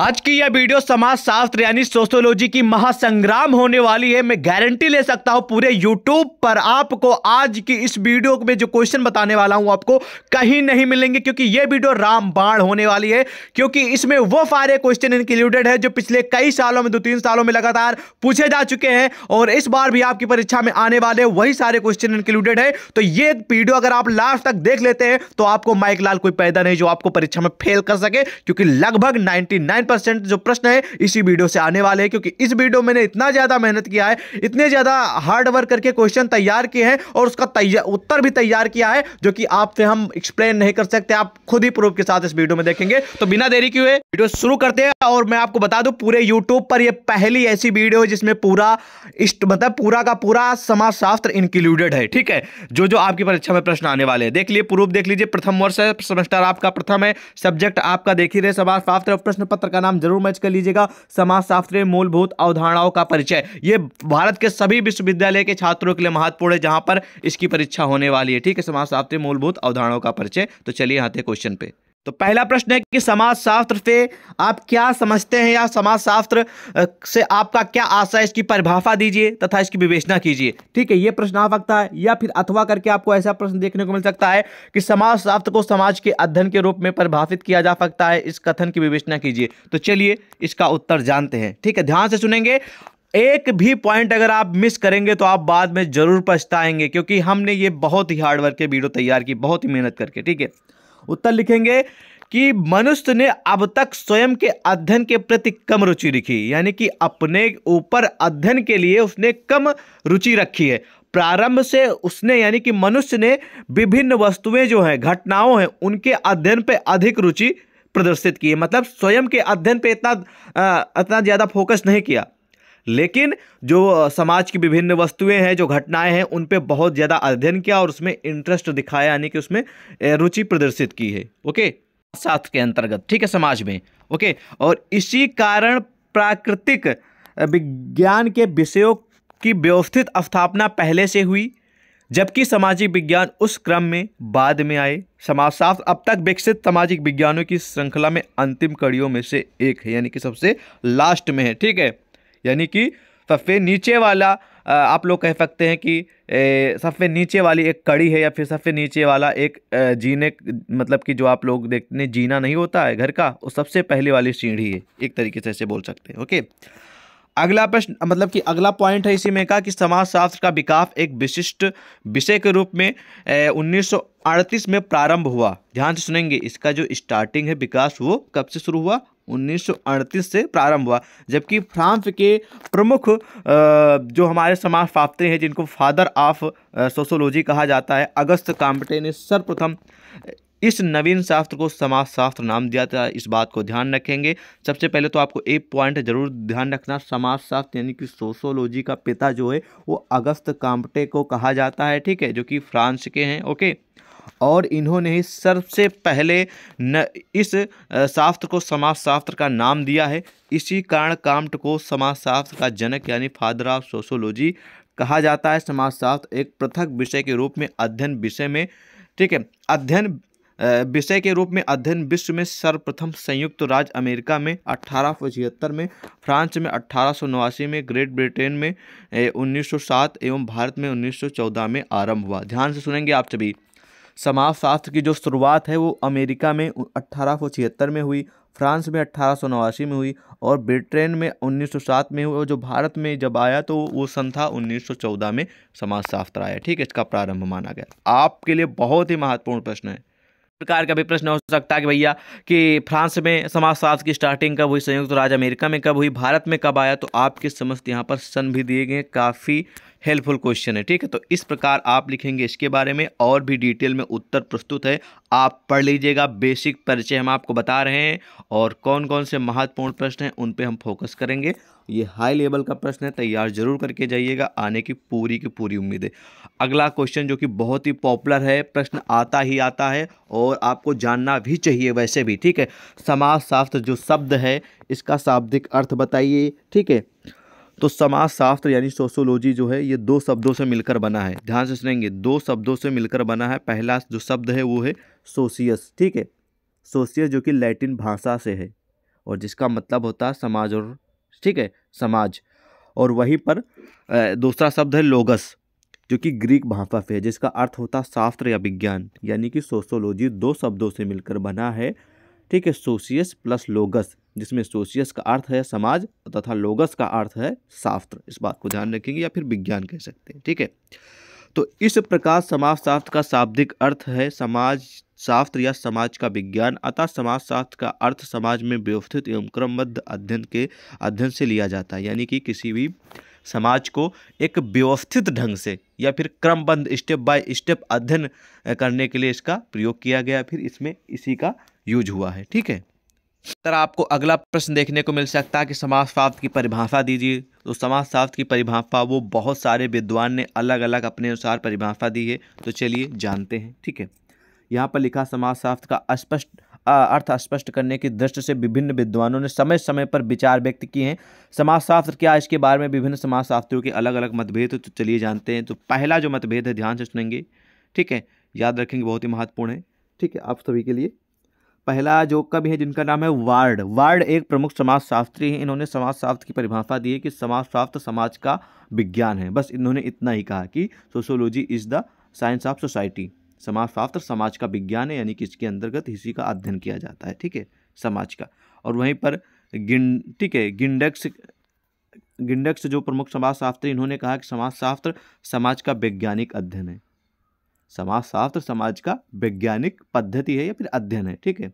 आज की यह वीडियो समाज शास्त्र यानी सोशोलॉजी की महासंग्राम होने वाली है मैं गारंटी ले सकता हूं पूरे यूट्यूब पर आपको आज की इस वीडियो में जो क्वेश्चन बताने वाला हूं आपको कहीं नहीं मिलेंगे क्योंकि यह वीडियो रामबाण होने वाली है क्योंकि इसमें वो सारे क्वेश्चन इंक्लूडेड है जो पिछले कई सालों में दो तीन सालों में लगातार पूछे जा चुके हैं और इस बार भी आपकी परीक्षा में आने वाले वही सारे क्वेश्चन इंक्लूडेड है तो ये वीडियो अगर आप लास्ट तक देख लेते हैं तो आपको माइक लाल कोई पैदा नहीं जो आपको परीक्षा में फेल कर सके क्योंकि लगभग नाइनटी परसेंट जो प्रश्न है इसी वीडियो से आने वाले हैं क्योंकि इस वीडियो मैंने इतना ज़्यादा मेहनत किया है इतने ज़्यादा हार्ड वर्क करके क्वेश्चन तैयार किए हैं और उसका उत्तर भी तैयार किया है जो कि आपसे हम एक्सप्लेन नहीं कर सकते आप खुद ही प्रूफ के साथ इस वीडियो में देखेंगे तो बिना देरी किए वीडियो शुरू करते हैं और मैं आपको बता दू पूरे यूट्यूब पर यह पहली ऐसी वीडियो है जिसमें पूरा मतलब पूरा का पूरा समाजशास्त्र इंक्लूडेड है ठीक है जो जो आपकी परीक्षा में प्रश्न आने वाले हैं देख लिए प्रूफ देख लीजिए प्रथम वर्ष है सेमेस्टर आपका प्रथम है सब्जेक्ट आपका देख ही रहे समाजशास्त्र प्रश्न पत्र का का नाम जरूर मैच कर लीजिएगा समाज शास्त्र मूलभूत अवधारणाओं का परिचय ये भारत के सभी विश्वविद्यालय के छात्रों के लिए महत्वपूर्ण है जहां पर इसकी परीक्षा होने वाली है ठीक है समाज शास्त्र मूलभूत अवधारणाओं का परिचय तो चलिए आते क्वेश्चन पे तो पहला प्रश्न है कि समाज शास्त्र से आप क्या समझते हैं या समाज शास्त्र से आपका क्या आशा है इसकी परिभाषा दीजिए तथा इसकी विवेचना कीजिए ठीक है ये प्रश्न आ सकता है या फिर अथवा करके आपको ऐसा प्रश्न देखने को मिल सकता है कि समाज शास्त्र को समाज के अध्ययन के रूप में परिभाषित किया जा सकता है इस कथन की विवेचना कीजिए तो चलिए इसका उत्तर जानते हैं ठीक है ध्यान से सुनेंगे एक भी पॉइंट अगर आप मिस करेंगे तो आप बाद में जरूर पछताएंगे क्योंकि हमने ये बहुत ही हार्डवर्क के वीडियो तैयार की बहुत ही मेहनत करके ठीक है उत्तर लिखेंगे कि मनुष्य ने अब तक स्वयं के अध्ययन के प्रति कम रुचि रखी यानी कि अपने ऊपर अध्ययन के लिए उसने कम रुचि रखी है प्रारंभ से उसने यानी कि मनुष्य ने विभिन्न वस्तुएं जो हैं घटनाओं हैं उनके अध्ययन पर अधिक रुचि प्रदर्शित की है मतलब स्वयं के अध्ययन पर इतना इतना ज़्यादा फोकस नहीं किया लेकिन जो समाज की विभिन्न वस्तुएं हैं जो घटनाएं हैं उन पर बहुत ज़्यादा अध्ययन किया और उसमें इंटरेस्ट दिखाया यानी कि उसमें रुचि प्रदर्शित की है ओके साथ के अंतर्गत ठीक है समाज में ओके और इसी कारण प्राकृतिक विज्ञान के विषयों की व्यवस्थित स्थापना पहले से हुई जबकि सामाजिक विज्ञान उस क्रम में बाद में आए समाजशास्त्र अब तक विकसित सामाजिक विज्ञानों की श्रृंखला में अंतिम कड़ियों में से एक है यानी कि सबसे लास्ट में है ठीक है यानी कि सबसे नीचे वाला आप लोग कह सकते हैं कि सबसे नीचे वाली एक कड़ी है या फिर सबसे नीचे वाला एक जीने मतलब कि जो आप लोग देखते हैं जीना नहीं होता है घर का वो सबसे पहले वाली सीढ़ी है एक तरीके से ऐसे बोल सकते हैं ओके अगला प्रश्न मतलब कि अगला पॉइंट है इसी में कहा कि समाजशास्त्र का विकास एक विशिष्ट विषय के रूप में उन्नीस में प्रारंभ हुआ ध्यान से सुनेंगे इसका जो स्टार्टिंग है विकास वो कब से शुरू हुआ 1938 से प्रारंभ हुआ जबकि फ्रांस के प्रमुख जो हमारे समाज फाफ्ते हैं जिनको फादर ऑफ सोशोलॉजी कहा जाता है अगस्त काम्पटे ने सर्वप्रथम इस नवीन शास्त्र को समाज शास्त्र नाम दिया था इस बात को ध्यान रखेंगे सबसे पहले तो आपको एक पॉइंट जरूर ध्यान रखना समाज शास्त्र यानी कि सोशोलॉजी का पिता जो है वो अगस्त काम्पटे को कहा जाता है ठीक है जो कि फ्रांस के हैं ओके और इन्होंने ही सबसे पहले न इस शास्त्र को समाज शास्त्र का नाम दिया है इसी कारण काम्ट को समाज शास्त्र का जनक यानी फादर ऑफ सोशोलॉजी कहा जाता है समाज शास्त्र एक पृथक विषय के रूप में अध्ययन विषय में ठीक है अध्ययन विषय के रूप में अध्ययन विश्व में सर्वप्रथम संयुक्त राज्य अमेरिका में अठारह में फ्रांस में अठारह में ग्रेट ब्रिटेन में 1907 एवं भारत में 1914 में आरंभ हुआ ध्यान से सुनेंगे आप सभी समाजशास्त्र की जो शुरुआत है वो अमेरिका में अट्ठारह में हुई फ्रांस में अट्ठारह में हुई और ब्रिटेन में 1907 में हुई और जो भारत में जब आया तो वो सन था 1914 में समाजशास्त्र आया ठीक है इसका प्रारंभ माना गया आपके लिए बहुत ही महत्वपूर्ण प्रश्न है प्रकार का भी प्रश्न हो सकता है कि भैया कि फ्रांस में समाजशास्त्र की स्टार्टिंग कब हुई संयुक्त राज्य अमेरिका में कब हुई भारत में कब आया तो आपके समस्त यहाँ पर सन भी दिए गए काफ़ी हेल्पफुल क्वेश्चन है ठीक है तो इस प्रकार आप लिखेंगे इसके बारे में और भी डिटेल में उत्तर प्रस्तुत है आप पढ़ लीजिएगा बेसिक परिचय हम आपको बता रहे हैं और कौन कौन से महत्वपूर्ण प्रश्न हैं उन पर हम फोकस करेंगे ये हाई लेवल का प्रश्न है तैयार जरूर करके जाइएगा आने की पूरी की पूरी उम्मीद है अगला क्वेश्चन जो कि बहुत ही पॉपुलर है प्रश्न आता ही आता है और आपको जानना भी चाहिए वैसे भी ठीक है समाज शास्त्र जो शब्द है इसका शाब्दिक अर्थ बताइए ठीक है तो समाज शास्त्र यानी सोशोलॉजी जो है ये दो शब्दों से मिलकर बना है ध्यान से सुनेंगे दो शब्दों से मिलकर बना है पहला जो शब्द है वो है सोशियस ठीक है सोशियस जो कि लैटिन भाषा से है और जिसका मतलब होता है समाज और ठीक है समाज और वहीं पर दूसरा शब्द है लोगस जो कि ग्रीक भाषा से है जिसका अर्थ होता शास्त्र या विज्ञान यानी कि सोशोलॉजी दो शब्दों से मिलकर बना है ठीक है सोशियस प्लस लोगस जिसमें सोशियस का अर्थ है समाज तथा लोगस का अर्थ है शास्त्र इस बात को ध्यान रखेंगे या फिर विज्ञान कह सकते हैं ठीक है तो इस प्रकार समाज शास्त्र का शाब्दिक अर्थ है समाज शास्त्र या समाज का विज्ञान अतः समाज शास्त्र का अर्थ समाज में व्यवस्थित एवं क्रमबद्ध अध्ययन के अध्ययन से लिया जाता है यानी कि किसी भी समाज को एक व्यवस्थित ढंग से या फिर क्रमबद्ध स्टेप बाय स्टेप अध्ययन करने के लिए इसका प्रयोग किया गया फिर इसमें इसी का यूज हुआ है ठीक है तर आपको अगला प्रश्न देखने को मिल सकता है कि समाजशास्त्र की परिभाषा दीजिए तो समाजशास्त्र की परिभाषा वो बहुत सारे विद्वान ने अलग अलग अपने अनुसार परिभाषा दी है तो चलिए जानते हैं ठीक है यहाँ पर लिखा समाजशास्त्र का स्पष्ट अर्थ स्पष्ट करने की दृष्टि से विभिन्न विद्वानों ने समय समय पर विचार व्यक्त किए हैं समाजशास्त्र क्या इसके बारे में विभिन्न समाजशास्त्रियों के अलग अलग मतभेद तो चलिए जानते हैं तो पहला जो मतभेद है ध्यान से सुनेंगे ठीक है याद रखेंगे बहुत ही महत्वपूर्ण है ठीक है आप सभी के लिए पहला जो कवि है जिनका नाम है वार्ड वार्ड एक प्रमुख समाज शास्त्री हैं इन्होंने समाज शास्त्र की परिभाषा दी है कि समाज शास्त्र समाज का विज्ञान है बस इन्होंने इतना ही कहा कि sociology is the science of society समाज शास्त्र समाज का विज्ञान है यानी कि इसके अंतर्गत इसी का अध्ययन किया जाता है ठीक है समाज का और वहीं पर गिन ठीक है गिंडक्स गिंडक्स जो प्रमुख समाज शास्त्री इन्होंने कहा कि समाज शास्त्र समाज का वैज्ञानिक अध्ययन है समाजशास्त्र समाज का वैज्ञानिक पद्धति है या फिर अध्ययन है ठीक है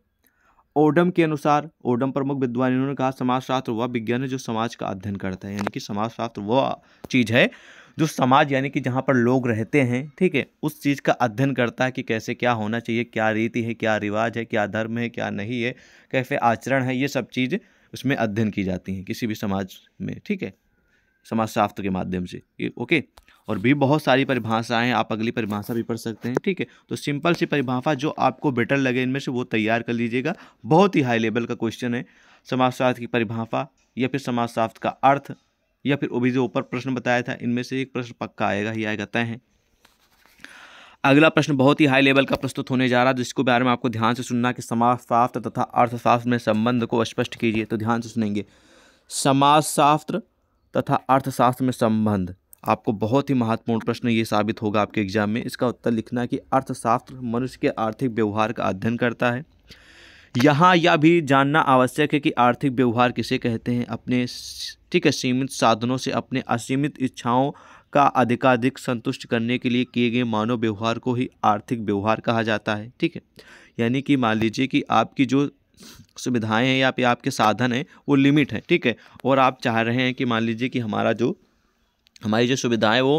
ओडम के अनुसार ओडम प्रमुख विद्वान इन्होंने कहा समाजशास्त्र वह विज्ञान है जो समाज का अध्ययन करता है यानी कि समाजशास्त्र वह चीज़ है जो समाज यानी कि जहाँ पर लोग रहते हैं ठीक है उस चीज़ का अध्ययन करता है कि कैसे क्या होना चाहिए क्या रीति है क्या रिवाज है क्या धर्म है क्या नहीं है कैसे आचरण है ये सब चीज़ उसमें अध्ययन की जाती हैं किसी भी समाज में ठीक है समाजशास्त्र के माध्यम से ओके और भी बहुत सारी परिभाषाएं आप अगली परिभाषा भी पढ़ सकते हैं ठीक है तो सिंपल सी परिभाषा जो आपको बेटर लगे इनमें से वो तैयार कर लीजिएगा बहुत ही हाई लेवल का क्वेश्चन है समाजशास्त्र की परिभाषा या फिर समाजशास्त्र का अर्थ या फिर अभी जो ऊपर प्रश्न बताया था इनमें से एक प्रश्न पक्का आएगा ही आएगा तय है अगला प्रश्न बहुत ही हाई लेवल का प्रस्तुत होने जा रहा है जिसके बारे में आपको ध्यान से सुनना कि समाजशास्त्र तथा अर्थशास्त्र में संबंध को स्पष्ट कीजिए तो ध्यान से सुनेंगे समाजशास्त्र तथा अर्थशास्त्र में संबंध आपको बहुत ही महत्वपूर्ण प्रश्न ये साबित होगा आपके एग्जाम में इसका उत्तर लिखना है कि अर्थशास्त्र मनुष्य के आर्थिक व्यवहार का अध्ययन करता है यहाँ यह भी जानना आवश्यक है कि आर्थिक व्यवहार किसे कहते हैं अपने ठीक है सीमित साधनों से अपने असीमित इच्छाओं का अधिकाधिक संतुष्ट करने के लिए किए गए मानव व्यवहार को ही आर्थिक व्यवहार कहा जाता है ठीक है यानी कि मान लीजिए कि आपकी जो सुविधाएं हैं या फिर आपके साधन हैं वो लिमिट हैं ठीक है और आप चाह रहे हैं कि मान लीजिए कि हमारा जो हमारी जो सुविधाएं वो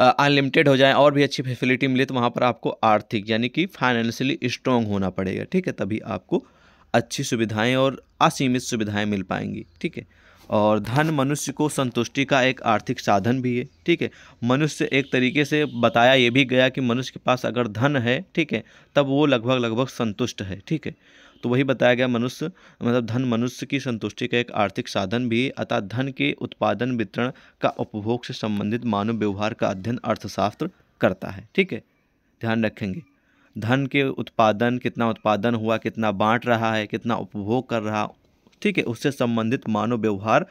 अनलिमिटेड हो जाए और भी अच्छी फैसिलिटी मिले तो वहाँ पर आपको आर्थिक यानी कि फाइनेंशियली स्ट्रॉन्ग होना पड़ेगा ठीक है तभी आपको अच्छी सुविधाएं और असीमित सुविधाएं मिल पाएंगी ठीक है और धन मनुष्य को संतुष्टि का एक आर्थिक साधन भी है ठीक है मनुष्य एक तरीके से बताया ये भी गया कि मनुष्य के पास अगर धन है ठीक है तब वो लगभग लगभग संतुष्ट है ठीक है तो वही बताया गया मनुष्य मतलब धन मनुष्य की संतुष्टि का एक आर्थिक साधन भी अतः धन के उत्पादन वितरण का उपभोग से संबंधित मानव व्यवहार का अध्ययन अर्थशास्त्र करता है ठीक है ध्यान रखेंगे धन के उत्पादन कितना उत्पादन हुआ कितना बांट रहा है कितना उपभोग कर रहा ठीक है उससे संबंधित मानव व्यवहार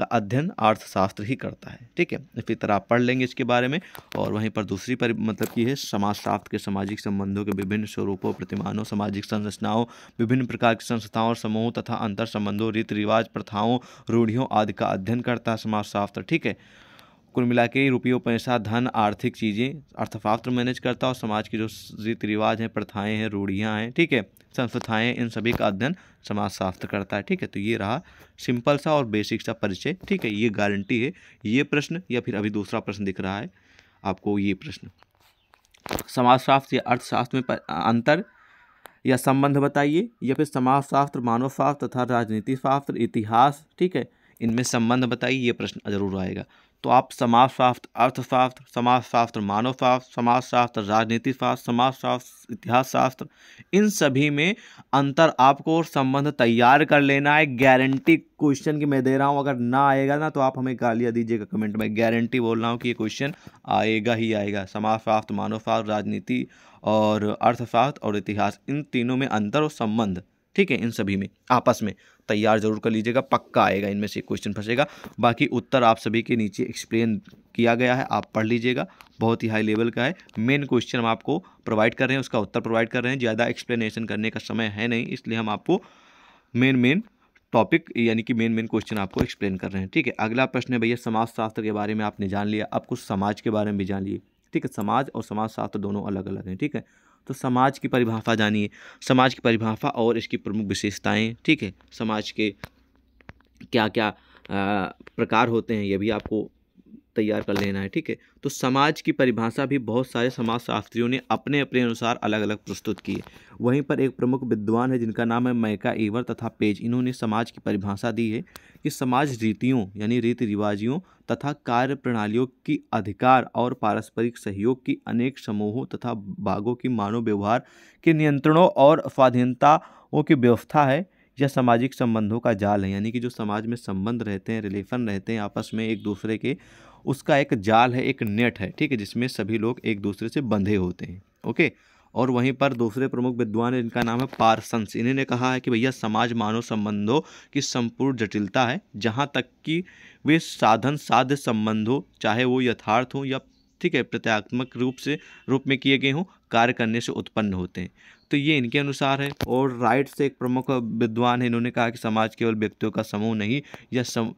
का अध्ययन अर्थशास्त्र ही करता है ठीक है इसी तरह आप पढ़ लेंगे इसके बारे में और वहीं पर दूसरी पर मतलब की है समाजशास्त्र के सामाजिक संबंधों के विभिन्न स्वरूपों प्रतिमानों सामाजिक संरचनाओं विभिन्न प्रकार की संस्थाओं और समूहों तथा अंतर संबंधों रीति रिवाज प्रथाओं रूढ़ियों आदि का अध्ययन करता है समाजशास्त्र ठीक है कुल मिला के रुपये पैसा धन आर्थिक चीज़ें अर्थशास्त्र मैनेज करता और समाज की जो रीति रिवाज हैं प्रथाएँ हैं रूढ़ियाँ हैं ठीक है संस्थाएँ इन सभी का अध्ययन समाजशास्त्र करता है ठीक है तो ये रहा सिंपल सा और बेसिक सा परिचय ठीक है ये गारंटी है ये प्रश्न या फिर अभी दूसरा प्रश्न दिख रहा है आपको ये प्रश्न समाजशास्त्र या अर्थशास्त्र में अंतर या संबंध बताइए या फिर समाजशास्त्र मानव शास्त्र तथा राजनीति शास्त्र इतिहास ठीक है इनमें संबंध बताइए ये प्रश्न जरूर आएगा तो आप समाजशास्त्र अर्थशास्त्र समाजशास्त्र मानव शास्त्र समाजशास्त्र राजनीति शास्त्र समाजशास्त्र इतिहास शास्त्र इन सभी में अंतर आपको और संबंध तैयार कर लेना है गारंटी क्वेश्चन की मैं दे रहा हूँ अगर ना आएगा ना तो आप हमें गालियाँ दीजिएगा कमेंट में गारंटी बोल रहा हूँ कि ये क्वेश्चन आएगा ही आएगा समाजशास्त्र मानव शास्त्र राजनीति और अर्थशास्त्र और इतिहास इन तीनों में अंतर और संबंध ठीक है इन सभी में आपस में तैयार जरूर कर लीजिएगा पक्का आएगा इनमें से क्वेश्चन फंसेगा बाकी उत्तर आप सभी के नीचे एक्सप्लेन किया गया है आप पढ़ लीजिएगा बहुत ही हाई लेवल का है मेन क्वेश्चन हम आपको प्रोवाइड कर रहे हैं उसका उत्तर प्रोवाइड कर रहे हैं ज़्यादा एक्सप्लेनेशन करने का समय है नहीं इसलिए हम आपको मेन मेन टॉपिक यानी कि मेन मेन क्वेश्चन आपको एक्सप्लेन कर रहे हैं ठीक है अगला प्रश्न है भैया समाज शास्त्र के बारे में आपने जान लिया आप कुछ समाज के बारे में भी जान लिए ठीक है समाज और समाज शास्त्र दोनों अलग अलग हैं ठीक है तो समाज की परिभाषा जानिए समाज की परिभाषा और इसकी प्रमुख विशेषताएं ठीक है समाज के क्या क्या आ, प्रकार होते हैं ये भी आपको तैयार कर लेना है ठीक है तो समाज की परिभाषा भी बहुत सारे समाजशास्त्रियों ने अपने अपने अनुसार अलग अलग प्रस्तुत की है वहीं पर एक प्रमुख विद्वान है जिनका नाम है मैका ईवर तथा पेज इन्होंने समाज की परिभाषा दी है कि समाज रीतियों यानी रीति रिवाजियों तथा कार्य प्रणालियों की अधिकार और पारस्परिक सहयोग की अनेक समूहों तथा भागों की मानव व्यवहार के नियंत्रणों और स्वाधीनताओं की व्यवस्था है या सामाजिक संबंधों का जाल है यानी कि जो समाज में संबंध रहते हैं रिलेशन रहते हैं आपस में एक दूसरे के उसका एक जाल है एक नेट है ठीक है जिसमें सभी लोग एक दूसरे से बंधे होते हैं ओके और वहीं पर दूसरे प्रमुख विद्वान इनका नाम है पारसंस इन्होंने कहा है कि भैया समाज मानव संबंधों की संपूर्ण जटिलता है जहाँ तक कि वे साधन साध्य संबंधों चाहे वो यथार्थ हों या ठीक है प्रत्यात्मक रूप से रूप में किए गए हों कार्य करने से उत्पन्न होते हैं तो ये इनके अनुसार है और राइट से एक प्रमुख विद्वान है इन्होंने कहा कि समाज केवल व्यक्तियों का समूह नहीं या सम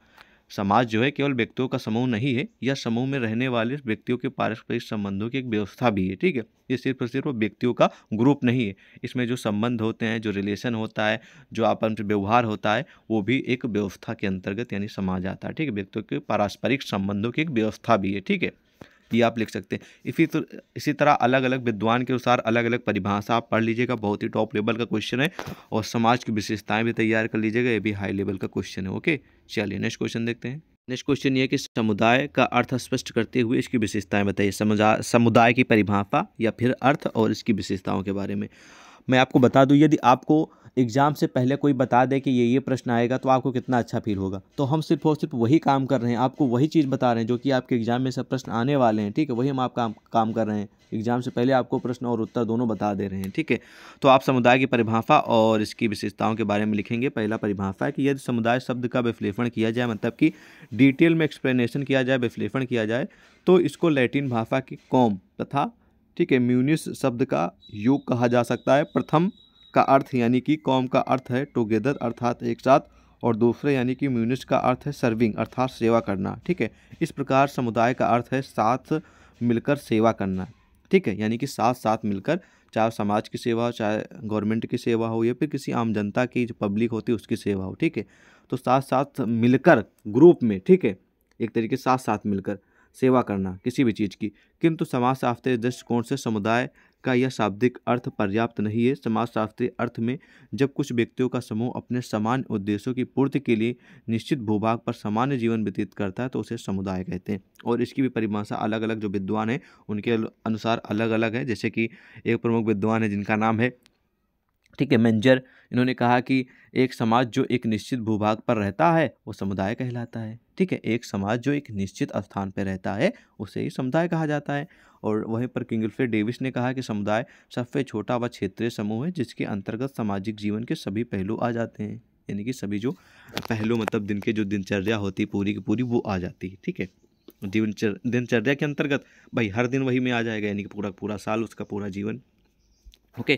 समाज जो है केवल व्यक्तियों का समूह नहीं है यह समूह में रहने वाले व्यक्तियों के पारस्परिक संबंधों की एक व्यवस्था भी है ठीक है ये सिर्फ और सिर्फ व्यक्तियों का ग्रुप नहीं है इसमें जो संबंध होते हैं जो रिलेशन होता है जो आपस में व्यवहार होता है वो भी एक व्यवस्था के अंतर्गत यानी समाज आता है ठीक है व्यक्तियों के पारस्परिक संबंधों की एक व्यवस्था भी है ठीक है ये आप लिख सकते हैं इसी तो, इसी तरह अलग अलग विद्वान के अनुसार अलग अलग परिभाषा आप पढ़ लीजिएगा बहुत ही टॉप लेवल का क्वेश्चन है और समाज की विशेषताएं भी तैयार कर लीजिएगा ये भी हाई लेवल का क्वेश्चन है ओके चलिए नेक्स्ट क्वेश्चन देखते हैं नेक्स्ट क्वेश्चन ये कि समुदाय का अर्थ स्पष्ट करते हुए इसकी विशेषताएं बताइए समुदाय की परिभाषा या फिर अर्थ और इसकी विशेषताओं के बारे में मैं आपको बता दूँ यदि आपको एग्ज़ाम से पहले कोई बता दे कि ये ये प्रश्न आएगा तो आपको कितना अच्छा फील होगा तो हम सिर्फ और सिर्फ वही काम कर रहे हैं आपको वही चीज़ बता रहे हैं जो कि आपके एग्ज़ाम में सब प्रश्न आने वाले हैं ठीक है वही हम आप काम काम कर रहे हैं एग्ज़ाम से पहले आपको प्रश्न और उत्तर दोनों बता दे रहे हैं ठीक है तो आप समुदाय की परिभाषा और इसकी विशेषताओं के बारे में लिखेंगे पहला परिभाषा है कि यदि समुदाय शब्द का विश्लेषण किया जाए मतलब कि डिटेल में एक्सप्लेनेशन किया जाए विश्लेषण किया जाए तो इसको लैटिन भाषा की कौम तथा ठीक है म्यूनिस शब्द का योग कहा जा सकता है प्रथम का अर्थ यानी कि कॉम का अर्थ है टुगेदर अर्थात एक साथ और दूसरे यानी कि म्यूनिस्ट का अर्थ है सर्विंग अर्थात सेवा करना ठीक है इस प्रकार समुदाय का अर्थ है साथ मिलकर सेवा करना ठीक है यानी कि साथ साथ मिलकर चाहे समाज की सेवा हो चाहे गवर्नमेंट की सेवा हो या फिर किसी आम जनता की जो पब्लिक होती है उसकी सेवा हो ठीक है तो साथ साथ मिलकर ग्रुप में ठीक है एक तरीके साथ साथ मिलकर सेवा करना किसी भी चीज़ की किंतु समाज साफ्ते दृष्टिकोण से समुदाय का यह शाब्दिक अर्थ पर्याप्त नहीं है समाजशास्त्रीय अर्थ में जब कुछ व्यक्तियों का समूह अपने समान उद्देश्यों की पूर्ति के लिए निश्चित भूभाग पर सामान्य जीवन व्यतीत करता है तो उसे समुदाय कहते हैं और इसकी भी परिभाषा अलग अलग जो विद्वान हैं उनके अनुसार अलग अलग है जैसे कि एक प्रमुख विद्वान है जिनका नाम है ठीक है मैंजर इन्होंने कहा कि एक समाज जो एक निश्चित भूभाग पर रहता है वो समुदाय कहलाता है ठीक है एक समाज जो एक निश्चित स्थान पर रहता है उसे ही समुदाय कहा जाता है और वहीं पर किंगलफिर डेविस ने कहा कि समुदाय सबसे छोटा व क्षेत्रीय समूह है जिसके अंतर्गत सामाजिक जीवन के सभी पहलू आ जाते हैं यानी कि सभी जो पहलू मतलब दिन के जो दिनचर्या होती है पूरी की पूरी वो आ जाती है ठीक है जीवन दिनचर्या के अंतर्गत भाई हर दिन वही में आ जाएगा यानी कि पूरा पूरा साल उसका पूरा जीवन ओके okay.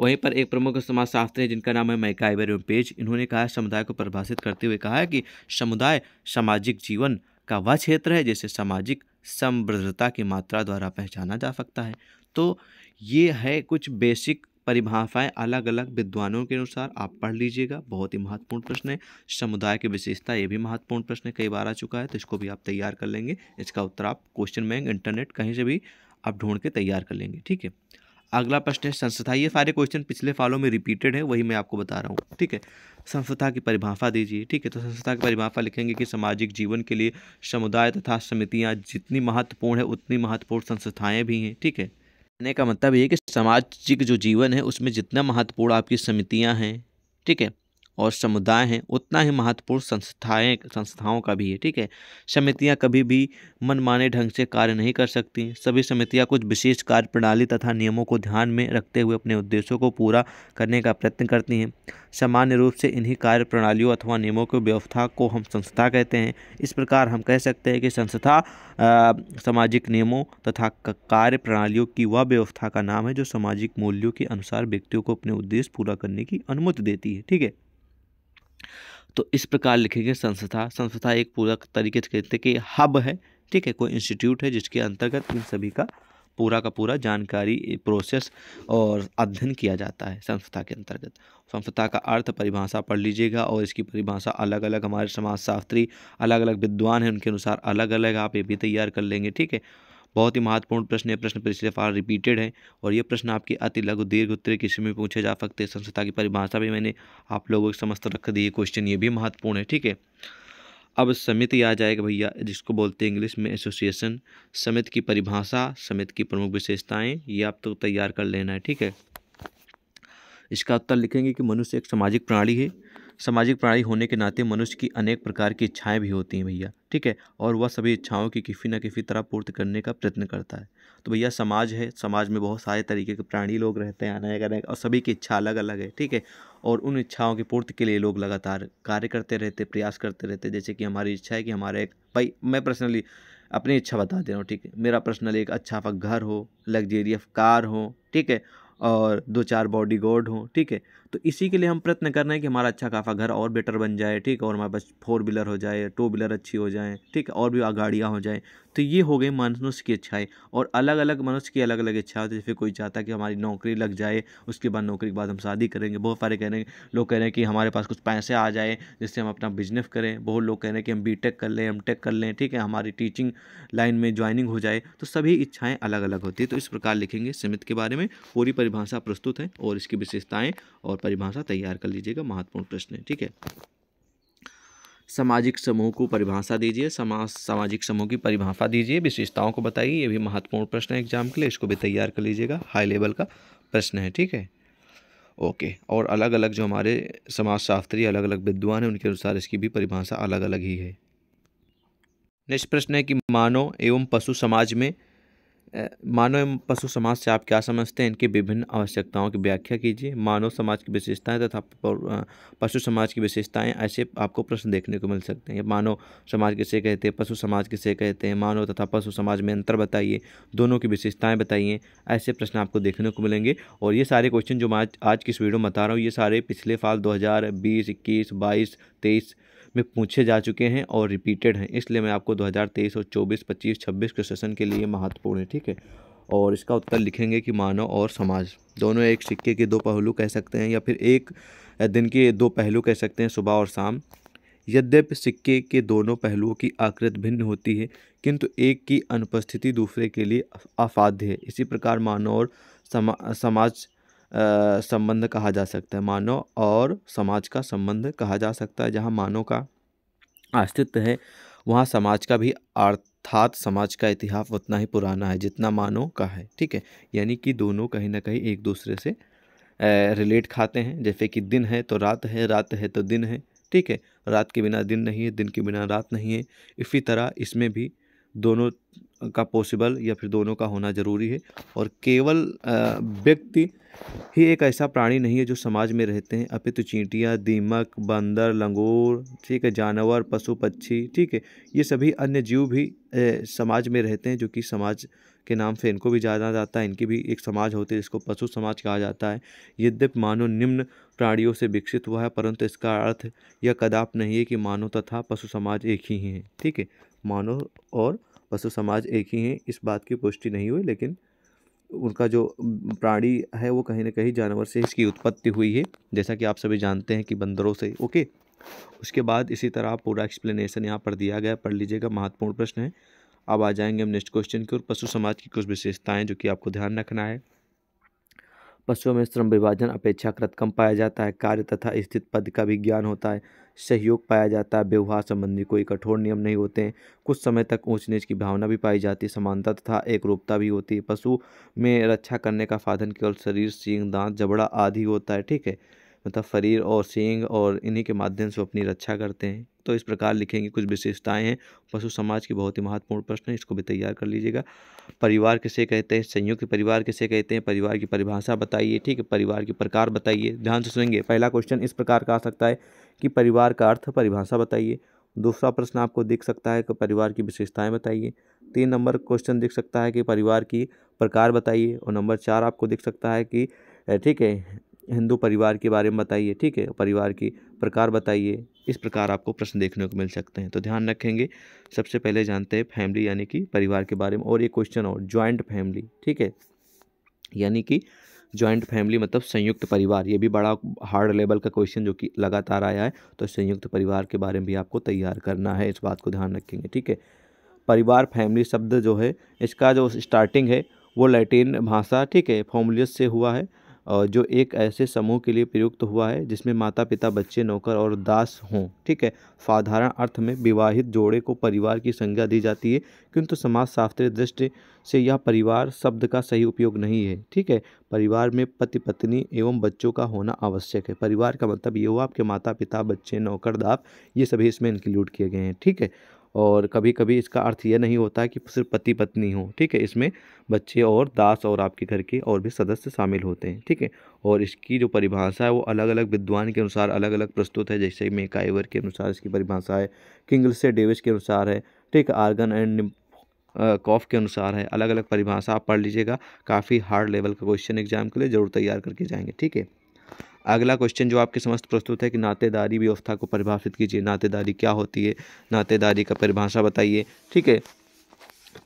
वहीं पर एक प्रमुख समाजशास्त्री हैं जिनका नाम है मैकाइवर एवं पेज इन्होंने कहा समुदाय को परिभाषित करते हुए कहा है कि समुदाय सामाजिक जीवन का वह क्षेत्र है जिसे सामाजिक समृद्धता की मात्रा द्वारा पहचाना जा सकता है तो ये है कुछ बेसिक परिभाषाएं अलग अलग विद्वानों के अनुसार आप पढ़ लीजिएगा बहुत ही महत्वपूर्ण प्रश्न है समुदाय की विशेषता ये भी महत्वपूर्ण प्रश्न कई बार आ चुका है तो इसको भी आप तैयार कर लेंगे इसका उत्तर आप क्वेश्चन बैंक इंटरनेट कहीं से भी आप ढूंढ के तैयार कर लेंगे ठीक है अगला प्रश्न है संस्था ये सारे क्वेश्चन पिछले फॉलो में रिपीटेड है वही मैं आपको बता रहा हूँ ठीक है संस्था की परिभाषा दीजिए ठीक है तो संस्था की परिभाषा लिखेंगे कि सामाजिक जीवन के लिए समुदाय तथा समितियाँ जितनी महत्वपूर्ण है उतनी महत्वपूर्ण संस्थाएँ भी हैं ठीक है कहने का मतलब ये कि सामाजिक जो जीवन है उसमें जितना महत्वपूर्ण आपकी समितियाँ हैं ठीक है और समुदाय हैं उतना ही महत्वपूर्ण संस्थाएं संस्थाओं का भी है ठीक है समितियां कभी भी मनमाने ढंग से कार्य नहीं कर सकती सभी समितियां कुछ विशेष कार्य प्रणाली तथा नियमों को ध्यान में रखते हुए अपने उद्देश्यों को पूरा करने का प्रयत्न करती हैं सामान्य रूप से इन्हीं कार्य प्रणालियों अथवा नियमों की व्यवस्था को हम संस्था कहते हैं इस प्रकार हम कह सकते हैं कि संस्था सामाजिक नियमों तथा कार्य प्रणालियों की वह व्यवस्था का नाम है जो सामाजिक मूल्यों के अनुसार व्यक्तियों को अपने उद्देश्य पूरा करने की अनुमति देती है ठीक है तो इस प्रकार लिखेंगे संस्था संस्था एक पूरा तरीके से कहते कि हब है ठीक है कोई इंस्टीट्यूट है जिसके अंतर्गत इन सभी का पूरा का पूरा जानकारी प्रोसेस और अध्ययन किया जाता है संस्था के अंतर्गत संस्था का अर्थ परिभाषा पढ़ लीजिएगा और इसकी परिभाषा अलग अलग हमारे समाजशास्त्री अलग अलग विद्वान हैं उनके अनुसार अलग अलग आप ये भी तैयार कर लेंगे ठीक है बहुत ही महत्वपूर्ण प्रश्न है प्रश्न पिछले बार रिपीटेड है और ये प्रश्न आपके अति लघु दीर्घ उत्तरीय किसी में पूछे जा सकते हैं संस्था की परिभाषा भी मैंने आप लोगों के समस्त रख दी है क्वेश्चन ये भी महत्वपूर्ण है ठीक है अब समिति आ जाएगा भैया जिसको बोलते हैं इंग्लिश में एसोसिएशन समिति की परिभाषा समिति की प्रमुख विशेषताएँ ये आप तो तैयार कर लेना है ठीक है इसका उत्तर लिखेंगे कि मनुष्य एक सामाजिक प्राणी है सामाजिक प्राणी होने के नाते मनुष्य की अनेक प्रकार की इच्छाएं भी होती हैं भैया ठीक है और वह सभी इच्छाओं की किसी न किसी तरह पूर्ति करने का प्रयत्न करता है तो भैया समाज है समाज में बहुत सारे तरीके के प्राणी लोग रहते हैं अनेक अनेक और सभी की इच्छा अलग अलग है ठीक है और उन इच्छाओं की पूर्ति के लिए लोग लगातार कार्य करते रहते प्रयास करते रहते जैसे कि हमारी इच्छा है कि हमारे एक भाई मैं पर्सनली अपनी इच्छा बता दे रहा हूँ ठीक है मेरा पर्सनल एक अच्छा घर हो लग्जेरियस कार हो ठीक है और दो चार बॉडी गार्ड हों ठीक है तो इसी के लिए हम प्रयत्न कर रहे हैं कि हमारा अच्छा काफ़ा घर और बेटर बन जाए ठीक और हमारे पास फोर व्हीलर हो जाए टू व्हीलर अच्छी हो जाए ठीक और भी गाड़ियाँ हो जाएँ तो ये हो गई मनुष्य की इच्छाएं और अलग अलग मनुष्य की अलग अलग इच्छा होती है जैसे कोई चाहता है कि हमारी नौकरी लग जाए उसके बाद नौकरी के बाद हम शादी करेंगे बहुत सारे कह रहे हैं लोग कह रहे हैं कि हमारे पास कुछ पैसे आ जाए जिससे हम अपना बिजनेस करें बहुत लोग कह रहे हैं कि हम बी कर लें एम कर लें ठीक है हमारी टीचिंग लाइन में ज्वाइनिंग हो जाए तो सभी इच्छाएँ अलग अलग होती है तो इस प्रकार लिखेंगे सीमित के बारे में पूरी परिभाषा प्रस्तुत है और इसकी विशेषताएँ और परिभाषा तैयार कर लीजिएगा महत्वपूर्ण प्रश्न है ठीक है सामाजिक समूह को परिभाषा दीजिए समाज सामाजिक समूह की परिभाषा दीजिए विशेषताओं को बताइए ये भी महत्वपूर्ण प्रश्न है एग्जाम के लिए इसको भी तैयार कर लीजिएगा हाई लेवल का प्रश्न है ठीक है ओके और अलग अलग जो हमारे समाजशास्त्री अलग अलग विद्वान हैं उनके अनुसार इसकी भी परिभाषा अलग अलग ही है नेक्स्ट प्रश्न है कि मानव एवं पशु समाज में मानव पशु समाज से आप क्या समझते हैं इनकी विभिन्न आवश्यकताओं की व्याख्या कीजिए मानव समाज की विशेषताएं तथा पशु समाज की विशेषताएं ऐसे आपको प्रश्न देखने को मिल सकते हैं मानव समाज किसे कहते हैं पशु समाज किसे कहते हैं मानव तथा पशु समाज में अंतर बताइए दोनों की विशेषताएँ बताइए ऐसे प्रश्न आपको देखने को मिलेंगे और ये सारे क्वेश्चन जो मैं आज की इस वीडियो में बता रहा हूँ ये सारे पिछले साल दो हज़ार बीस इक्कीस बाईस तेईस में पूछे जा चुके हैं और रिपीटेड हैं इसलिए मैं आपको 2023 और 24, 25, 26 के सेशन के लिए महत्वपूर्ण है ठीक है और इसका उत्तर लिखेंगे कि मानव और समाज दोनों एक सिक्के के दो पहलू कह सकते हैं या फिर एक दिन के दो पहलू कह सकते हैं सुबह और शाम यद्यपि सिक्के के दोनों पहलुओं की आकृत भिन्न होती है किंतु एक की अनुपस्थिति दूसरे के लिए अफाध्य है इसी प्रकार मानव और समा, समाज संबंध कहा जा सकता है मानव और समाज का संबंध कहा जा सकता है जहाँ मानव का अस्तित्व है वहाँ समाज का भी अर्थात समाज का इतिहास उतना ही पुराना है जितना मानव का है ठीक है यानी कि दोनों कहीं ना कहीं एक दूसरे से रिलेट खाते हैं जैसे कि दिन है तो रात है रात है तो दिन है ठीक है रात के बिना दिन नहीं है दिन के बिना रात नहीं है इसी तरह इसमें भी दोनों का पॉसिबल या फिर दोनों का होना ज़रूरी है और केवल व्यक्ति ही एक ऐसा प्राणी नहीं है जो समाज में रहते हैं अपितु तो चींटियाँ दीमक बंदर लंगूर ठीक है जानवर पशु पक्षी ठीक है ये सभी अन्य जीव भी ए, समाज में रहते हैं जो कि समाज के नाम से इनको भी जाना जाता है इनकी भी एक समाज होती है जिसको पशु समाज कहा जाता है यद्यप मानव निम्न प्राणियों से विकसित हुआ है परंतु इसका अर्थ यह कदाप नहीं है कि मानव तथा पशु समाज एक ही हैं ठीक है मानव और पशु समाज एक ही हैं इस बात की पुष्टि नहीं हुई लेकिन उनका जो प्राणी है वो कहीं ना कहीं जानवर से इसकी उत्पत्ति हुई है जैसा कि आप सभी जानते हैं कि बंदरों से ओके उसके बाद इसी तरह पूरा एक्सप्लेनेशन यहाँ पर दिया गया पढ़ लीजिएगा महत्वपूर्ण प्रश्न है अब आ जाएंगे हम नेक्स्ट क्वेश्चन की और पशु समाज की कुछ विशेषताएं जो कि आपको ध्यान रखना है पशुओं में श्रम विभाजन अपेक्षाकृत कम पाया जाता है कार्य तथा स्थित पद का भी ज्ञान होता है सहयोग पाया जाता है व्यवहार संबंधी कोई कठोर नियम नहीं होते हैं कुछ समय तक ऊंच नीच की भावना भी पाई जाती है समानता तथा एक रूपता भी होती है पशु में रक्षा करने का साधन केवल शरीर सींग दांत जबड़ा आदि होता है ठीक है मतलब शरीर और सींग और इन्हीं के माध्यम से अपनी रक्षा करते हैं तो इस प्रकार लिखेंगे कुछ विशेषताएं हैं पशु समाज की बहुत ही महत्वपूर्ण प्रश्न है इसको भी तैयार कर लीजिएगा परिवार किसे कहते हैं संयुक्त परिवार किसे कहते हैं परिवार की परिभाषा बताइए ठीक है परिवार के प्रकार बताइए ध्यान से सुनेंगे पहला क्वेश्चन इस प्रकार का आ सकता है कि परिवार का अर्थ परिभाषा बताइए दूसरा प्रश्न आपको देख सकता है कि परिवार की विशेषताएं बताइए तीन नंबर क्वेश्चन देख सकता है कि परिवार की प्रकार बताइए और नंबर चार आपको देख सकता है कि ठीक है हिंदू परिवार के बारे में बताइए ठीक है परिवार की प्रकार बताइए इस प्रकार आपको प्रश्न देखने को मिल सकते हैं तो ध्यान रखेंगे सबसे पहले जानते हैं फैमिली यानी कि परिवार के बारे में और ये क्वेश्चन और ज्वाइंट फैमिली ठीक है यानी कि ज्वाइंट फैमिली मतलब संयुक्त परिवार ये भी बड़ा हार्ड लेवल का क्वेश्चन जो कि लगातार आया है तो संयुक्त परिवार के बारे में भी आपको तैयार करना है इस बात को ध्यान रखेंगे ठीक है परिवार फैमिली शब्द जो है इसका जो स्टार्टिंग है वो लैटिन भाषा ठीक है फॉर्मुलियस से हुआ है जो एक ऐसे समूह के लिए प्रयुक्त हुआ है जिसमें माता पिता बच्चे नौकर और दास हों ठीक है साधारण अर्थ में विवाहित जोड़े को परिवार की संज्ञा दी जाती है किंतु समाज शास्त्रीय दृष्टि से यह परिवार शब्द का सही उपयोग नहीं है ठीक है परिवार में पति पत्नी एवं बच्चों का होना आवश्यक है परिवार का मतलब ये हुआ आपके माता पिता बच्चे नौकर दाप ये सभी इसमें इंक्लूड किए गए हैं ठीक है और कभी कभी इसका अर्थ यह नहीं होता कि सिर्फ पति पत्नी हो ठीक है इसमें बच्चे और दास और आपके घर के और भी सदस्य शामिल होते हैं ठीक है और इसकी जो परिभाषा है वो अलग अलग विद्वान के अनुसार अलग अलग प्रस्तुत है जैसे मेकाइवर के अनुसार इसकी परिभाषा है किंगल से डेविस के अनुसार है ठीक है आर्गन एंड कॉफ के अनुसार है अलग अलग परिभाषा आप पढ़ लीजिएगा काफ़ी हार्ड लेवल का क्वेश्चन एग्जाम के लिए ज़रूर तैयार करके जाएंगे ठीक है अगला क्वेश्चन जो आपके समस्त प्रस्तुत है कि नातेदारी व्यवस्था को परिभाषित कीजिए नातेदारी क्या होती है नातेदारी का परिभाषा बताइए ठीक है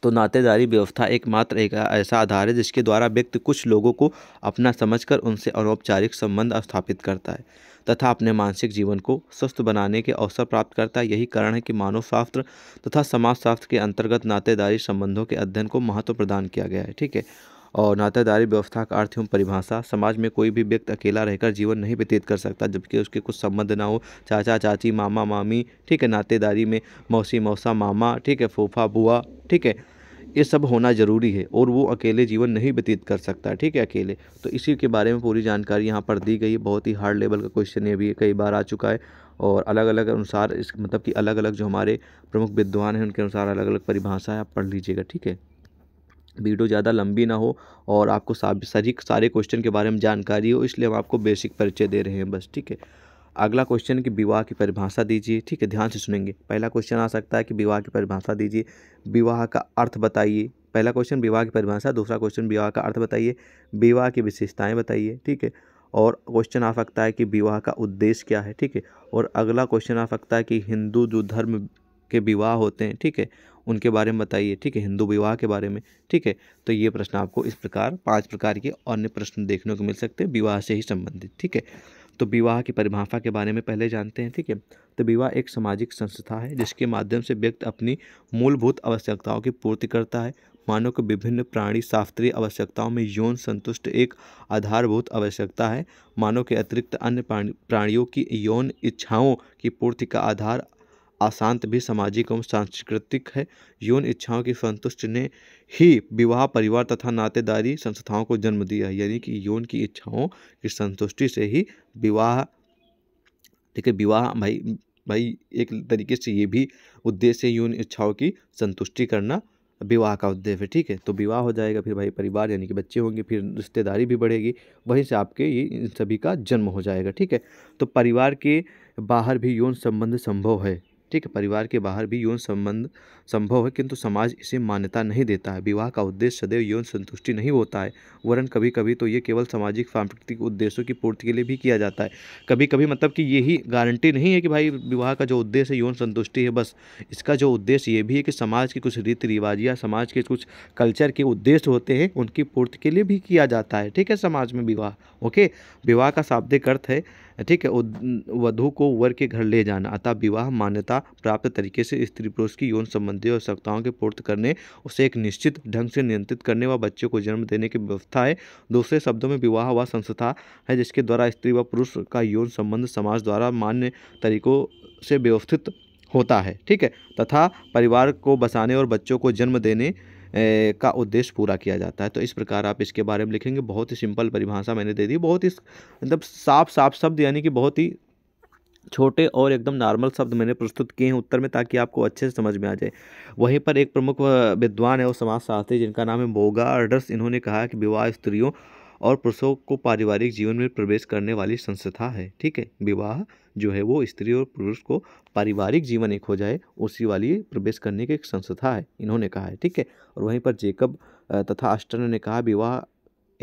तो नातेदारी व्यवस्था एकमात्र एक ऐसा आधार है जिसके द्वारा व्यक्ति कुछ लोगों को अपना समझकर उनसे अनौपचारिक संबंध स्थापित करता है तथा अपने मानसिक जीवन को स्वस्थ बनाने के अवसर प्राप्त करता है यही कारण है कि मानव शास्त्र तथा समाज शास्त्र के अंतर्गत नातेदारी संबंधों के अध्ययन को महत्व प्रदान किया गया है ठीक है और नातेदारी व्यवस्था का अर्थ एवं परिभाषा समाज में कोई भी व्यक्ति अकेला रहकर जीवन नहीं व्यतीत कर सकता जबकि उसके कुछ संबंध ना हो चाचा चाची मामा मामी ठीक है नातेदारी में मौसी मौसा मामा ठीक है फूफा बुआ ठीक है ये सब होना ज़रूरी है और वो अकेले जीवन नहीं व्यतीत कर सकता ठीक है अकेले तो इसी के बारे में पूरी जानकारी यहाँ पर दी गई है बहुत ही हार्ड लेवल का क्वेश्चन ये भी कई बार आ चुका है और अलग अलग अनुसार इस मतलब कि अलग अलग जो हमारे प्रमुख विद्वान हैं उनके अनुसार अलग अलग परिभाषा है आप पढ़ लीजिएगा ठीक है वीडियो ज़्यादा लंबी ना हो और आपको सारी सारे क्वेश्चन के बारे में जानकारी हो इसलिए हम आपको बेसिक परिचय दे रहे हैं बस ठीक है अगला क्वेश्चन कि विवाह की परिभाषा दीजिए ठीक है ध्यान से सुनेंगे पहला क्वेश्चन आ सकता है कि विवाह की परिभाषा दीजिए विवाह का अर्थ बताइए पहला क्वेश्चन विवाह की परिभाषा दूसरा क्वेश्चन विवाह का अर्थ बताइए विवाह की विशेषताएं बताइए ठीक है और क्वेश्चन आ सकता है कि विवाह का उद्देश्य क्या है ठीक है और अगला क्वेश्चन आ सकता है कि हिंदू जो धर्म के विवाह होते हैं ठीक है उनके बारे में बताइए ठीक है हिंदू विवाह के बारे में ठीक है तो ये प्रश्न आपको इस प्रकार पाँच प्रकार के अन्य प्रश्न देखने को मिल सकते हैं विवाह से ही संबंधित ठीक है तो विवाह की परिभाषा के बारे में पहले जानते हैं ठीक है तो विवाह एक सामाजिक संस्था है जिसके माध्यम से व्यक्ति अपनी मूलभूत आवश्यकताओं की पूर्ति करता है मानव के विभिन्न प्राणी शास्त्रीय आवश्यकताओं में यौन संतुष्ट एक आधारभूत आवश्यकता है मानव के अतिरिक्त अन्य प्राणियों की यौन इच्छाओं की पूर्ति का आधार अशांत भी सामाजिक एवं सांस्कृतिक है यौन इच्छाओं की संतुष्ट ने ही विवाह परिवार तथा नातेदारी संस्थाओं को जन्म दिया है यानी कि यौन की इच्छाओं की संतुष्टि से ही विवाह ठीक है विवाह भाई भाई एक तरीके से ये भी उद्देश्य यौन इच्छाओं की संतुष्टि करना विवाह का उद्देश्य है ठीक है तो विवाह हो जाएगा फिर भाई परिवार यानी कि बच्चे होंगे फिर रिश्तेदारी भी बढ़ेगी वहीं से आपके ये इन सभी का जन्म हो जाएगा ठीक है तो परिवार के बाहर भी यौन संबंध संभव है ठीक है परिवार के बाहर भी यौन संबंध संभव है किंतु समाज इसे मान्यता नहीं देता है विवाह का उद्देश्य सदैव यौन संतुष्टि नहीं होता है वरन कभी कभी तो ये केवल सामाजिक सांस्कृतिक उद्देश्यों की पूर्ति के लिए भी किया जाता है कभी कभी मतलब कि यही गारंटी नहीं है कि भाई विवाह का जो उद्देश्य यौन संतुष्टि है बस इसका जो उद्देश्य ये भी है कि समाज के कुछ रीति रिवाज या समाज के कुछ कल्चर के उद्देश्य होते हैं उनकी पूर्ति के लिए भी किया जाता है ठीक है समाज में विवाह ओके विवाह का शाब्दिक अर्थ है ठीक है वधु को वर के घर ले जाना अतः विवाह मान्यता प्राप्त तरीके से स्त्री पुरुष की यौन संबंधी आवश्यकताओं के पूर्त करने उसे एक निश्चित ढंग से नियंत्रित करने व बच्चे को जन्म देने की व्यवस्था है दूसरे शब्दों में विवाह व संस्था है जिसके द्वारा स्त्री व पुरुष का यौन संबंध समाज द्वारा मान्य तरीकों से व्यवस्थित होता है ठीक है तथा परिवार को बसाने और बच्चों को जन्म देने का उद्देश्य पूरा किया जाता है तो इस प्रकार आप इसके बारे में लिखेंगे बहुत ही सिंपल परिभाषा मैंने दे दी बहुत ही मतलब साफ साफ शब्द यानी कि बहुत ही छोटे और एकदम नॉर्मल शब्द मैंने प्रस्तुत किए हैं उत्तर में ताकि आपको अच्छे से समझ में आ जाए वहीं पर एक प्रमुख विद्वान है और समाजशास्त्री जिनका नाम है बोगा अर्डर्स इन्होंने कहा कि विवाह स्त्रियों और पुरुषों को पारिवारिक जीवन में प्रवेश करने वाली संस्था है ठीक है विवाह जो है वो स्त्री और पुरुष को पारिवारिक जीवन एक हो जाए उसी वाली प्रवेश करने की एक संस्था है इन्होंने कहा है ठीक है और वहीं पर जेकब तथा अष्टन ने कहा विवाह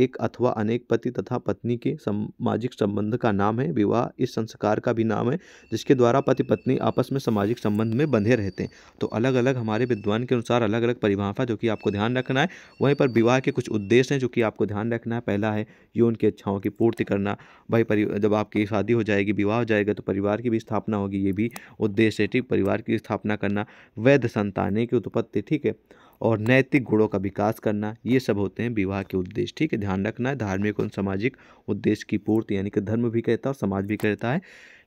एक अथवा अनेक पति तथा पत्नी के सामाजिक संबंध का नाम है विवाह इस संस्कार का भी नाम है जिसके द्वारा पति पत्नी आपस में सामाजिक संबंध में बंधे रहते हैं तो अलग अलग हमारे विद्वान के अनुसार अलग अलग परिभाषा जो कि आपको ध्यान रखना है वहीं पर विवाह के कुछ उद्देश्य हैं जो कि आपको ध्यान रखना है पहला है यौन की इच्छाओं की पूर्ति करना भाई जब आपकी शादी हो जाएगी विवाह हो जाएगा तो परिवार की भी स्थापना होगी ये भी उद्देश्य है ठीक परिवार की स्थापना करना वैध संताने की उत्पत्ति ठीक है और नैतिक गुणों का विकास करना ये सब होते हैं विवाह के उद्देश्य ठीक है ध्यान रखना है धार्मिक और सामाजिक उद्देश्य की पूर्ति यानी कि धर्म भी कहता है और समाज भी कहता है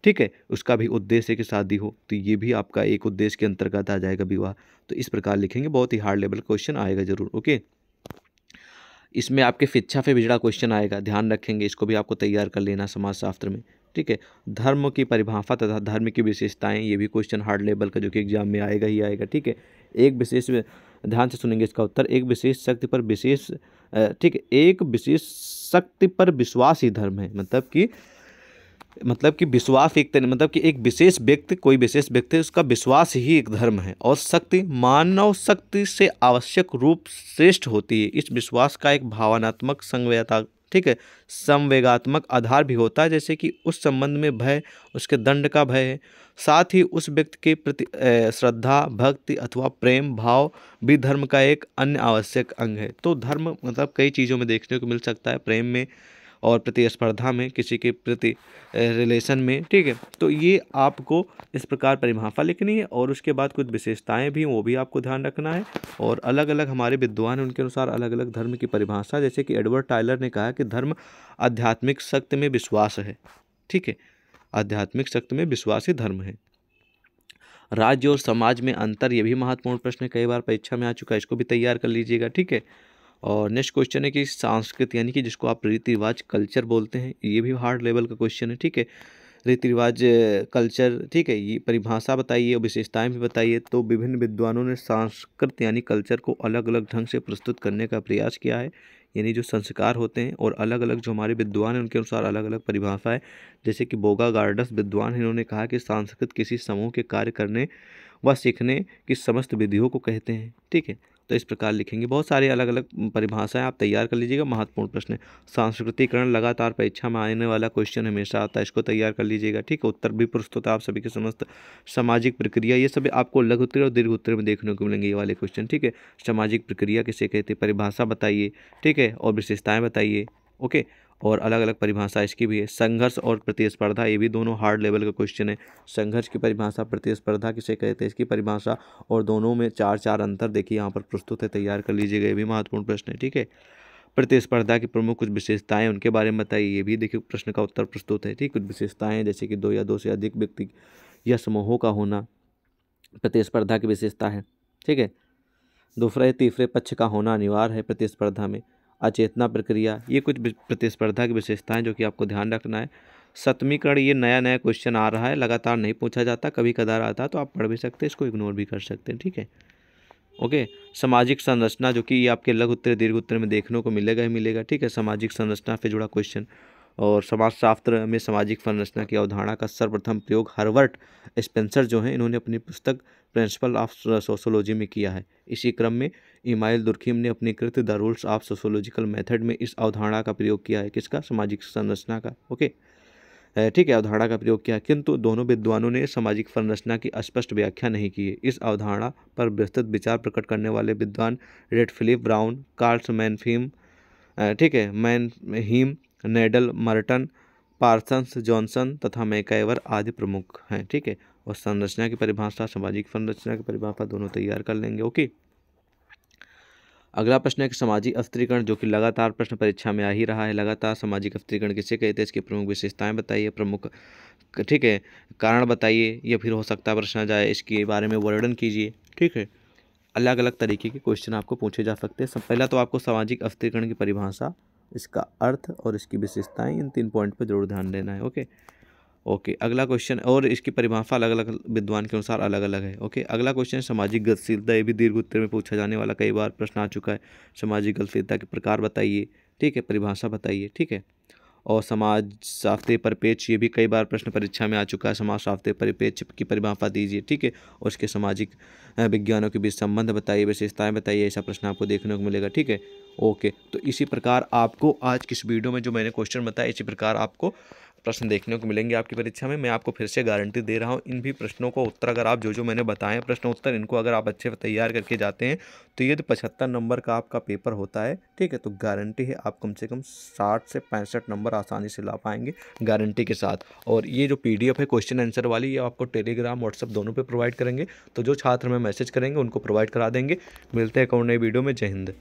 ठीक है उसका भी उद्देश्य की शादी हो तो ये भी आपका एक उद्देश्य के अंतर्गत आ जाएगा विवाह तो इस प्रकार लिखेंगे बहुत ही हार्ड लेवल क्वेश्चन आएगा जरूर ओके इसमें आपके शिक्षा पे बिजड़ा क्वेश्चन आएगा ध्यान रखेंगे इसको भी आपको तैयार कर लेना समाजशास्त्र में ठीक है धर्म की परिभाषा तथा धर्म की विशेषताएं ये भी क्वेश्चन हार्ड लेवल का जो कि एग्जाम में आएगा ही आएगा ठीक है एक विशेष ध्यान से सुनेंगे इसका उत्तर एक विशेष शक्ति पर विशेष ठीक एक विशेष शक्ति पर विश्वास ही धर्म है मतलब कि मतलब कि विश्वास एक मतलब कि एक विशेष व्यक्ति कोई विशेष व्यक्ति है उसका विश्वास ही एक धर्म है और शक्ति मानव शक्ति से आवश्यक रूप श्रेष्ठ होती है इस विश्वास का एक भावनात्मक संवेदता ठीक है संवेगात्मक आधार भी होता है जैसे कि उस संबंध में भय उसके दंड का भय है साथ ही उस व्यक्ति के प्रति श्रद्धा भक्ति अथवा प्रेम भाव भी धर्म का एक अन्य आवश्यक अंग है तो धर्म मतलब कई चीज़ों में देखने को मिल सकता है प्रेम में और प्रतिस्पर्धा में किसी के प्रति रिलेशन में ठीक है तो ये आपको इस प्रकार परिभाषा लिखनी है और उसके बाद कुछ विशेषताएं भी वो भी आपको ध्यान रखना है और अलग अलग हमारे विद्वान उनके अनुसार अलग अलग धर्म की परिभाषा जैसे कि एडवर्ड टाइलर ने कहा कि धर्म आध्यात्मिक शक्ति में विश्वास है ठीक है आध्यात्मिक शक्ति में विश्वास ही धर्म है राज्य और समाज में अंतर ये भी महत्वपूर्ण प्रश्न कई बार परीक्षा में आ चुका है इसको भी तैयार कर लीजिएगा ठीक है और नेक्स्ट क्वेश्चन है कि सांस्कृति यानी कि जिसको आप रीति रिवाज कल्चर बोलते हैं ये भी हार्ड लेवल का क्वेश्चन है ठीक है रीति रिवाज कल्चर ठीक है ये परिभाषा बताइए और विशेषताएँ भी बताइए तो विभिन्न विद्वानों ने सांस्कृत यानी कल्चर को अलग अलग ढंग से प्रस्तुत करने का प्रयास किया है यानी जो संस्कार होते हैं और अलग अलग जो हमारे विद्वान हैं उनके अनुसार अलग अलग परिभाषा है जैसे कि बोगा गार्डस विद्वान हैं इन्होंने कहा कि सांस्कृत किसी समूह के कार्य करने व सीखने की समस्त विधियों को कहते हैं ठीक है तो इस प्रकार लिखेंगे बहुत सारे अलग अलग परिभाषाएं आप तैयार कर लीजिएगा महत्वपूर्ण प्रश्न है सांस्कृतिकरण लगातार परीक्षा में आने वाला क्वेश्चन हमेशा आता है इसको तैयार कर लीजिएगा ठीक है उत्तर भी पुरुषता आप सभी के समस्त सामाजिक प्रक्रिया ये सभी आपको लघु उत्तर और दीर्घ उत्तर में देखने को मिलेंगे ये वाले क्वेश्चन ठीक है सामाजिक प्रक्रिया किसे कहते हैं परिभाषा बताइए ठीक है और विशेषताएँ बताइए ओके और अलग अलग परिभाषा इसकी भी है संघर्ष और प्रतिस्पर्धा ये भी दोनों हार्ड लेवल का क्वेश्चन है संघर्ष की परिभाषा प्रतिस्पर्धा किसे कहते हैं इसकी परिभाषा और दोनों में चार चार अंतर देखिए यहाँ पर प्रस्तुत है तैयार कर लीजिएगा ये भी महत्वपूर्ण प्रश्न है ठीक है प्रतिस्पर्धा की प्रमुख कुछ विशेषताएं उनके बारे में बताइए ये भी देखिए प्रश्न का उत्तर प्रस्तुत है ठीक कुछ विशेषताएं जैसे कि दो या दो से अधिक व्यक्ति या समूहों का होना प्रतिस्पर्धा की विशेषता है ठीक है दूसरा तीसरे पक्ष का होना अनिवार्य है प्रतिस्पर्धा में अचेतना प्रक्रिया ये कुछ प्रतिस्पर्धा की विशेषताएं जो कि आपको ध्यान रखना है सतमीकरण ये नया नया क्वेश्चन आ रहा है लगातार नहीं पूछा जाता कभी कदार आता है तो आप पढ़ भी सकते हैं इसको इग्नोर भी कर सकते हैं ठीक है ओके सामाजिक संरचना जो कि ये आपके लघु उत्तर दीर्घ उत्तर में देखने को मिलेगा ही मिलेगा ठीक है सामाजिक संरचना से जुड़ा क्वेश्चन और समाजशास्त्र में सामाजिक संरचना की अवधारणा का सर्वप्रथम प्रयोग हार्वर्ट स्पेंसर जो हैं इन्होंने अपनी पुस्तक प्रिंसिपल ऑफ सोशोलॉजी में किया है इसी क्रम में इमाइल दुर्खीम ने अपनी कृत the rules of sociological method में इस अवधारणा का प्रयोग किया है किसका सामाजिक संरचना का ओके ठीक है अवधारणा का प्रयोग किया किंतु दोनों विद्वानों ने सामाजिक संरचना की स्पष्ट व्याख्या नहीं की है इस अवधारणा पर विस्तृत विचार प्रकट करने वाले विद्वान रेड फिलिप ब्राउन कार्ल्स मैनफीम ठीक है Mannheim Nadel Merton Parsons Johnson तथा मैकाइवर आदि प्रमुख हैं ठीक है और संरचना की परिभाषा सामाजिक संरचना की परिभाषा दोनों तैयार कर लेंगे ओके अगला प्रश्न है कि सामाजिक अस्त्रीकरण जो कि लगातार प्रश्न परीक्षा में आ ही रहा है लगातार सामाजिक अस्त्रीकरण किसे कहते हैं इसकी प्रमुख विशेषताएं बताइए प्रमुख ठीक है कारण बताइए या फिर हो सकता है प्रश्न जाए इसके बारे में वर्णन कीजिए ठीक है अलग अलग तरीके के क्वेश्चन आपको पूछे जा सकते हैं पहला तो आपको सामाजिक अस्त्रीकरण की परिभाषा इसका अर्थ और इसकी विशेषताएँ इन तीन पॉइंट पर जरूर ध्यान देना है ओके ओके अगला क्वेश्चन और इसकी परिभाषा अलग अलग विद्वान के अनुसार अलग अलग है ओके अगला क्वेश्चन सामाजिक गतिशीलता ये भी दीर्घ उत्तर में पूछा जाने वाला कई बार प्रश्न आ चुका है सामाजिक गतिशीलता के प्रकार बताइए ठीक है परिभाषा बताइए ठीक है और समाज साफ्ते परिपेक्ष ये भी कई बार प्रश्न परीक्षा में आ चुका है समाज साफ्ते परिपेक्ष की परिभाषा दीजिए ठीक है और उसके सामाजिक विज्ञानों के बीच संबंध बताइए विशेषताएँ बताइए ऐसा प्रश्न आपको देखने को मिलेगा ठीक है ओके तो इसी प्रकार आपको आज किस वीडियो में जो मैंने क्वेश्चन बताया इसी प्रकार आपको प्रश्न देखने को मिलेंगे आपकी परीक्षा में मैं आपको फिर से गारंटी दे रहा हूँ इन भी प्रश्नों को उत्तर अगर आप जो जो मैंने बताएं प्रश्न उत्तर इनको अगर आप अच्छे तैयार करके जाते हैं तो ये तो पचहत्तर नंबर का आपका पेपर होता है ठीक है तो गारंटी है आप कम से कम साठ से पैंसठ नंबर आसानी से ला पाएंगे गारंटी के साथ और ये जो पी है क्वेश्चन आंसर वाली ये आपको टेलीग्राम व्हाट्सअप दोनों पर प्रोवाइड करेंगे तो जो छात्र हमें मैसेज करेंगे उनको प्रोवाइड करा देंगे मिलते हैं कौन नई वीडियो में जय हिंद